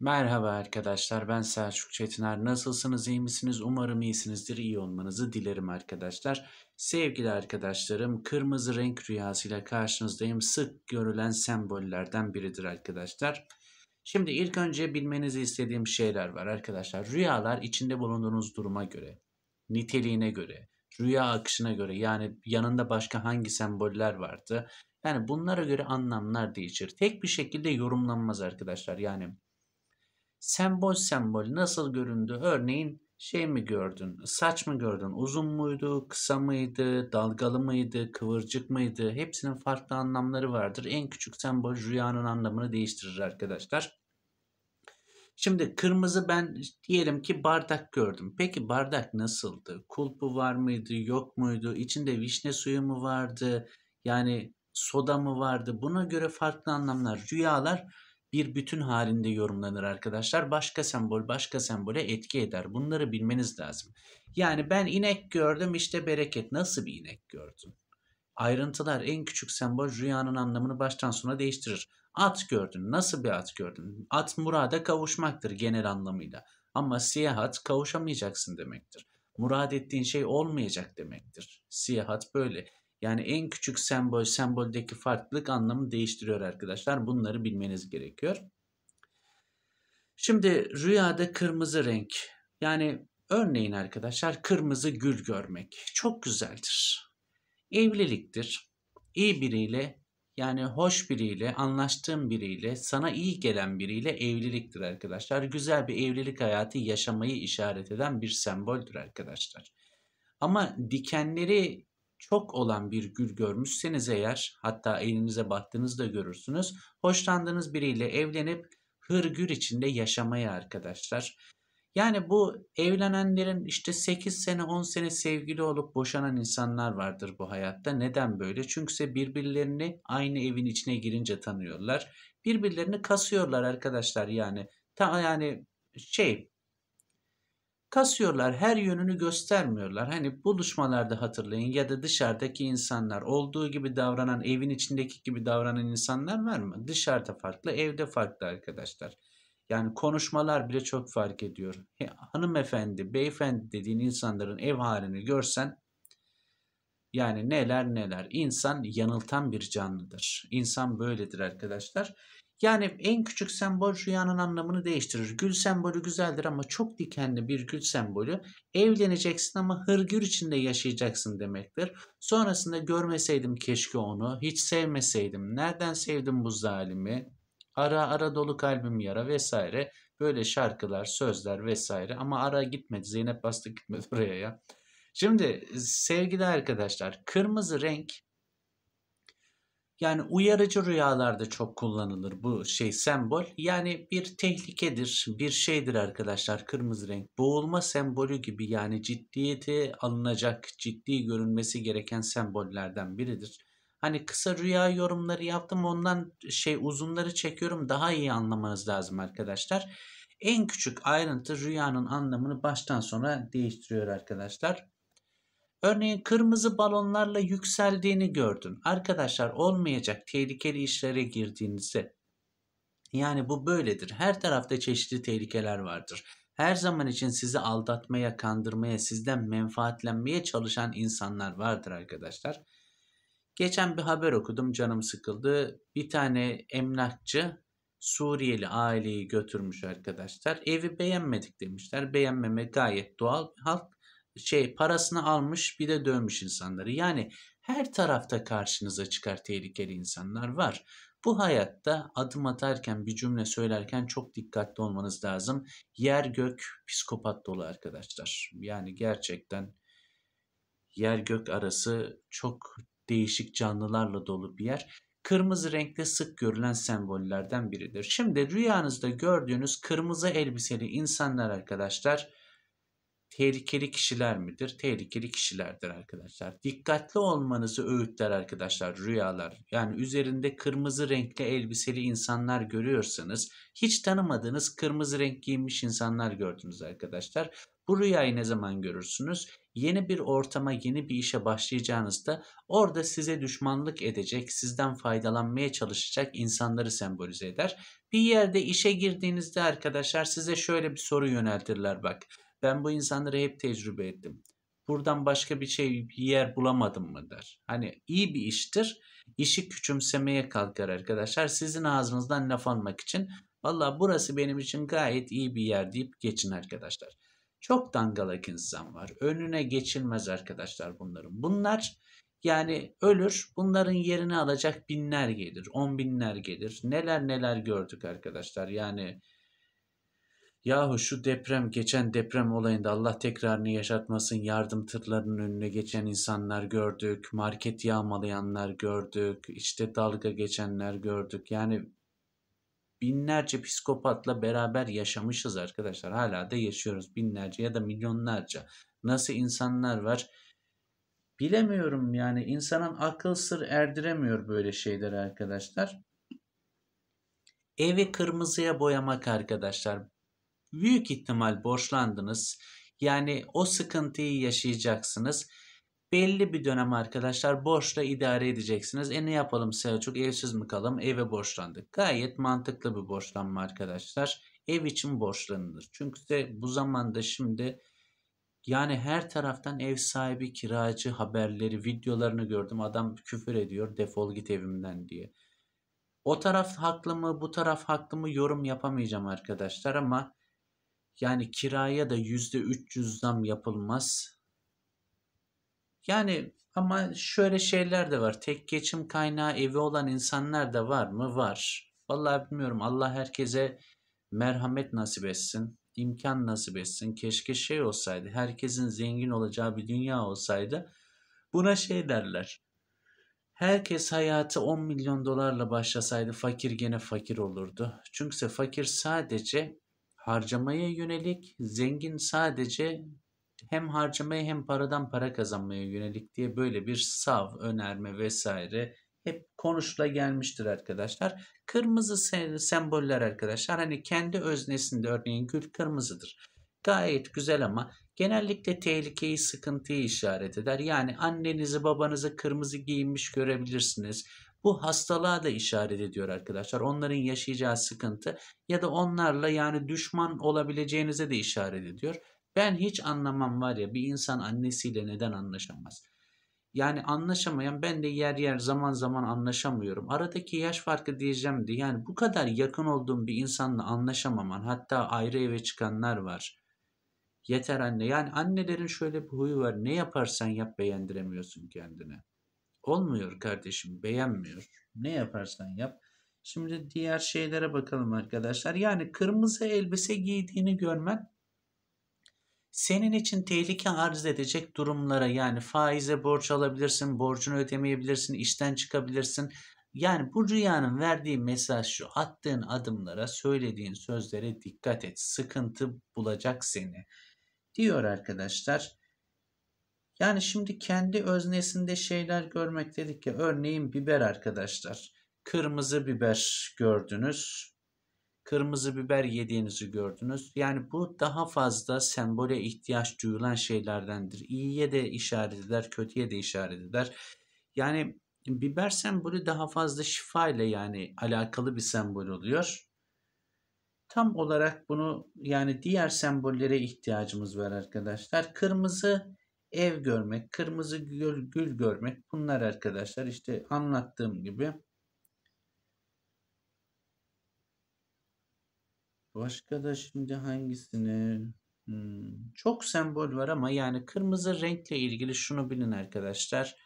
Merhaba arkadaşlar ben Selçuk Çetiner. Nasılsınız iyi misiniz? Umarım iyisinizdir. İyi olmanızı dilerim arkadaşlar. Sevgili arkadaşlarım kırmızı renk rüyasıyla karşınızdayım. Sık görülen sembollerden biridir arkadaşlar. Şimdi ilk önce bilmenizi istediğim şeyler var arkadaşlar. Rüyalar içinde bulunduğunuz duruma göre, niteliğine göre, rüya akışına göre yani yanında başka hangi semboller vardı. Yani bunlara göre anlamlar değişir. Tek bir şekilde yorumlanmaz arkadaşlar. Yani sembol sembol nasıl göründü? Örneğin şey mi gördün? Saç mı gördün? Uzun muydu? Kısa mıydı? Dalgalı mıydı? Kıvırcık mıydı? Hepsinin farklı anlamları vardır. En küçük sembol rüyanın anlamını değiştirir arkadaşlar. Şimdi kırmızı ben diyelim ki bardak gördüm. Peki bardak nasıldı? Kulpu var mıydı? Yok muydu? İçinde vişne suyu mu vardı? Yani soda mı vardı? Buna göre farklı anlamlar. Rüyalar bir bütün halinde yorumlanır arkadaşlar. Başka sembol başka sembole etki eder. Bunları bilmeniz lazım. Yani ben inek gördüm işte bereket. Nasıl bir inek gördün? Ayrıntılar en küçük sembol rüyanın anlamını baştan sona değiştirir. At gördün. Nasıl bir at gördün? At murada kavuşmaktır genel anlamıyla. Ama siyah at kavuşamayacaksın demektir. Murad ettiğin şey olmayacak demektir. siyah at böyle. Yani en küçük sembol, semboldeki farklılık anlamı değiştiriyor arkadaşlar. Bunları bilmeniz gerekiyor. Şimdi rüyada kırmızı renk. Yani örneğin arkadaşlar kırmızı gül görmek çok güzeldir. Evliliktir. İyi biriyle yani hoş biriyle, anlaştığın biriyle, sana iyi gelen biriyle evliliktir arkadaşlar. Güzel bir evlilik hayatı yaşamayı işaret eden bir semboldür arkadaşlar. Ama dikenleri çok olan bir gül görmüşseniz eğer hatta elinize baktığınızda görürsünüz. Hoşlandığınız biriyle evlenip hırgür içinde yaşamaya arkadaşlar. Yani bu evlenenlerin işte 8 sene 10 sene sevgili olup boşanan insanlar vardır bu hayatta. Neden böyle? Çünkü birbirlerini aynı evin içine girince tanıyorlar. Birbirlerini kasıyorlar arkadaşlar yani. Ta, yani şey kasıyorlar. Her yönünü göstermiyorlar. Hani buluşmalarda hatırlayın ya da dışarıdaki insanlar olduğu gibi davranan, evin içindeki gibi davranan insanlar var mı? Dışarıda farklı, evde farklı arkadaşlar. Yani konuşmalar bile çok fark ediyor. Ya, hanımefendi, beyefendi dediğin insanların ev halini görsen yani neler neler. İnsan yanıltan bir canlıdır. İnsan böyledir arkadaşlar. Yani en küçük sembol rüyanın anlamını değiştirir. Gül sembolü güzeldir ama çok dikenli bir gül sembolü. Evleneceksin ama hırgür içinde yaşayacaksın demektir. Sonrasında görmeseydim keşke onu, hiç sevmeseydim, nereden sevdim bu zalimi, ara ara dolu kalbim yara vesaire. Böyle şarkılar, sözler vesaire ama ara gitmedi. Zeynep Bastık gitmedi oraya ya. Şimdi sevgili arkadaşlar kırmızı renk yani uyarıcı rüyalarda çok kullanılır bu şey sembol. Yani bir tehlikedir, bir şeydir arkadaşlar kırmızı renk. Boğulma sembolü gibi yani ciddiyeti alınacak, ciddi görünmesi gereken sembollerden biridir. Hani kısa rüya yorumları yaptım ondan şey uzunları çekiyorum daha iyi anlamanız lazım arkadaşlar. En küçük ayrıntı rüyanın anlamını baştan sona değiştiriyor arkadaşlar. Örneğin kırmızı balonlarla yükseldiğini gördün. Arkadaşlar olmayacak tehlikeli işlere girdiğinizi. Yani bu böyledir. Her tarafta çeşitli tehlikeler vardır. Her zaman için sizi aldatmaya, kandırmaya, sizden menfaatlenmeye çalışan insanlar vardır arkadaşlar. Geçen bir haber okudum canım sıkıldı. Bir tane emlakçı Suriyeli aileyi götürmüş arkadaşlar. Evi beğenmedik demişler. Beğenmeme gayet doğal. bir Halk şey parasını almış bir de dönmüş insanları. Yani her tarafta karşınıza çıkar tehlikeli insanlar var. Bu hayatta adım atarken bir cümle söylerken çok dikkatli olmanız lazım. Yer gök psikopat dolu arkadaşlar. Yani gerçekten yer gök arası çok değişik canlılarla dolu bir yer. Kırmızı renkte sık görülen sembollerden biridir. Şimdi rüyanızda gördüğünüz kırmızı elbiseli insanlar arkadaşlar tehlikeli kişiler midir? Tehlikeli kişilerdir arkadaşlar. Dikkatli olmanızı öğütler arkadaşlar rüyalar. Yani üzerinde kırmızı renkli elbiseli insanlar görüyorsanız hiç tanımadığınız kırmızı renk giymiş insanlar gördünüz arkadaşlar. Bu rüyayı ne zaman görürsünüz? Yeni bir ortama, yeni bir işe başlayacağınızda orada size düşmanlık edecek, sizden faydalanmaya çalışacak insanları sembolize eder. Bir yerde işe girdiğinizde arkadaşlar size şöyle bir soru yöneltirler bak. Ben bu insanları hep tecrübe ettim. Buradan başka bir şey bir yer bulamadım mı der. Hani iyi bir iştir. İşi küçümsemeye kalkar arkadaşlar. Sizin ağzınızdan laf almak için. Valla burası benim için gayet iyi bir yer deyip geçin arkadaşlar. Çok dangalak insan var. Önüne geçilmez arkadaşlar bunların. Bunlar yani ölür bunların yerini alacak binler gelir. On binler gelir. Neler neler gördük arkadaşlar. Yani Yahu şu deprem geçen deprem olayında Allah tekrarını yaşatmasın yardım tırlarının önüne geçen insanlar gördük. Market yağmalayanlar gördük. işte dalga geçenler gördük. Yani binlerce psikopatla beraber yaşamışız arkadaşlar. Hala da yaşıyoruz binlerce ya da milyonlarca. Nasıl insanlar var? Bilemiyorum yani insanın akıl sır erdiremiyor böyle şeyler arkadaşlar. Evi kırmızıya boyamak arkadaşlar büyük ihtimal borçlandınız. Yani o sıkıntıyı yaşayacaksınız. Belli bir dönem arkadaşlar borçla idare edeceksiniz. E ne yapalım Selçuk evsiz mi kalalım eve borçlandık. Gayet mantıklı bir borçlanma arkadaşlar. Ev için borçlanılır. Çünkü de bu zamanda şimdi yani her taraftan ev sahibi, kiracı haberleri, videolarını gördüm. Adam küfür ediyor defol git evimden diye. O taraf haklı mı, bu taraf haklı mı yorum yapamayacağım arkadaşlar ama yani kiraya da yüzde 300 zam yapılmaz. Yani ama şöyle şeyler de var. Tek geçim kaynağı evi olan insanlar da var mı? Var. Vallahi bilmiyorum. Allah herkese merhamet nasip etsin. imkan nasip etsin. Keşke şey olsaydı. Herkesin zengin olacağı bir dünya olsaydı. Buna şey derler. Herkes hayatı 10 milyon dolarla başlasaydı fakir gene fakir olurdu. Çünkü fakir sadece harcamaya yönelik, zengin sadece hem harcamaya hem paradan para kazanmaya yönelik diye böyle bir sav, önerme vesaire hep konuşla gelmiştir arkadaşlar. Kırmızı semboller arkadaşlar hani kendi öznesinde örneğin gül kırmızıdır. Gayet güzel ama genellikle tehlikeyi, sıkıntıyı işaret eder. Yani annenizi, babanızı kırmızı giyinmiş görebilirsiniz bu hastalığa da işaret ediyor arkadaşlar. Onların yaşayacağı sıkıntı ya da onlarla yani düşman olabileceğinize de işaret ediyor. Ben hiç anlamam var ya bir insan annesiyle neden anlaşamaz? Yani anlaşamayan ben de yer yer zaman zaman anlaşamıyorum. Aradaki yaş farkı diyeceğimdi. Yani bu kadar yakın olduğum bir insanla anlaşamaman hatta ayrı eve çıkanlar var. Yeter anne. Yani annelerin şöyle bir huyu var. Ne yaparsan yap beğendiremiyorsun kendine. Olmuyor kardeşim beğenmiyor. Ne yaparsan yap. Şimdi diğer şeylere bakalım arkadaşlar. Yani kırmızı elbise giydiğini görmen senin için tehlike arz edecek durumlara yani faize borç alabilirsin, borcunu ödemeyebilirsin, işten çıkabilirsin. Yani bu rüyanın verdiği mesaj şu attığın adımlara, söylediğin sözlere dikkat et. Sıkıntı bulacak seni diyor arkadaşlar. Yani şimdi kendi öznesinde şeyler görmek dedik ya örneğin biber arkadaşlar. Kırmızı biber gördünüz. Kırmızı biber yediğinizi gördünüz. Yani bu daha fazla sembole ihtiyaç duyulan şeylerdendir. İyiye de işaret eder, kötüye de işaret eder. Yani biber sembolü daha fazla şifa ile yani alakalı bir sembol oluyor. Tam olarak bunu yani diğer sembollere ihtiyacımız var arkadaşlar. Kırmızı ev görmek, kırmızı gül, gül görmek bunlar arkadaşlar işte anlattığım gibi. Başka da şimdi hangisini? Hmm, çok sembol var ama yani kırmızı renkle ilgili şunu bilin arkadaşlar.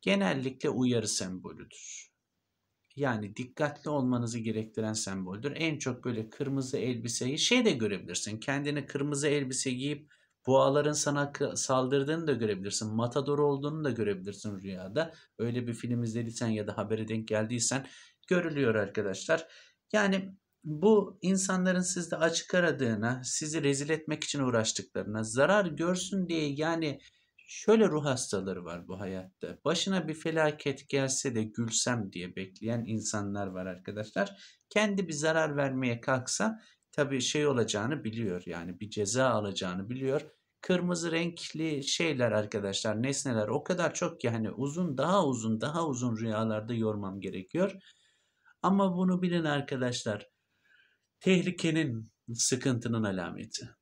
Genellikle uyarı sembolüdür. Yani dikkatli olmanızı gerektiren semboldür. En çok böyle kırmızı elbiseyi şey de görebilirsin. Kendini kırmızı elbise giyip Boğaların sana saldırdığını da görebilirsin. Matador olduğunu da görebilirsin rüyada. Öyle bir film izlediysen ya da habere denk geldiysen görülüyor arkadaşlar. Yani bu insanların sizde açık aradığına, sizi rezil etmek için uğraştıklarına, zarar görsün diye yani şöyle ruh hastaları var bu hayatta. Başına bir felaket gelse de gülsem diye bekleyen insanlar var arkadaşlar. Kendi bir zarar vermeye kalksa tabii şey olacağını biliyor yani bir ceza alacağını biliyor. Kırmızı renkli şeyler arkadaşlar nesneler o kadar çok ki hani uzun daha uzun daha uzun rüyalarda yormam gerekiyor. Ama bunu bilin arkadaşlar. Tehlikenin, sıkıntının alameti.